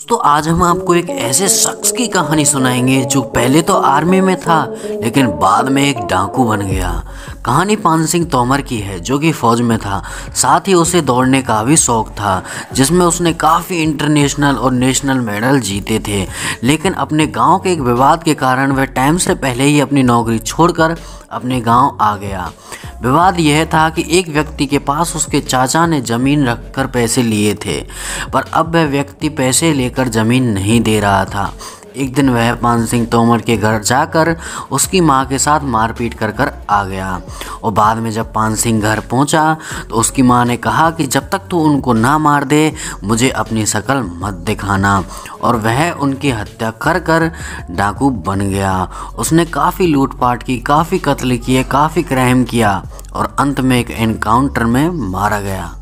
दोस्तों आज हम आपको एक ऐसे शख्स की कहानी सुनाएंगे जो पहले तो आर्मी में था लेकिन बाद में एक डाकू बन गया कहानी पान सिंह तोमर की है जो कि फौज में था साथ ही उसे दौड़ने का भी शौक था जिसमें उसने काफ़ी इंटरनेशनल और नेशनल मेडल जीते थे लेकिन अपने गांव के एक विवाद के कारण वह टाइम से पहले ही अपनी नौकरी छोड़कर अपने गाँव आ गया विवाद यह था कि एक व्यक्ति के पास उसके चाचा ने ज़मीन रखकर पैसे लिए थे पर अब वह व्यक्ति पैसे लेकर ज़मीन नहीं दे रहा था एक दिन वह पान सिंह तोमर के घर जाकर उसकी माँ के साथ मारपीट कर कर आ गया और बाद में जब पान सिंह घर पहुंचा तो उसकी माँ ने कहा कि जब तक तू उनको ना मार दे मुझे अपनी शक्ल मत दिखाना और वह उनकी हत्या कर कर डाकू बन गया उसने काफ़ी लूटपाट की काफ़ी कत्ल किए काफ़ी क्राइम किया और अंत में एक एनकाउंटर में मारा गया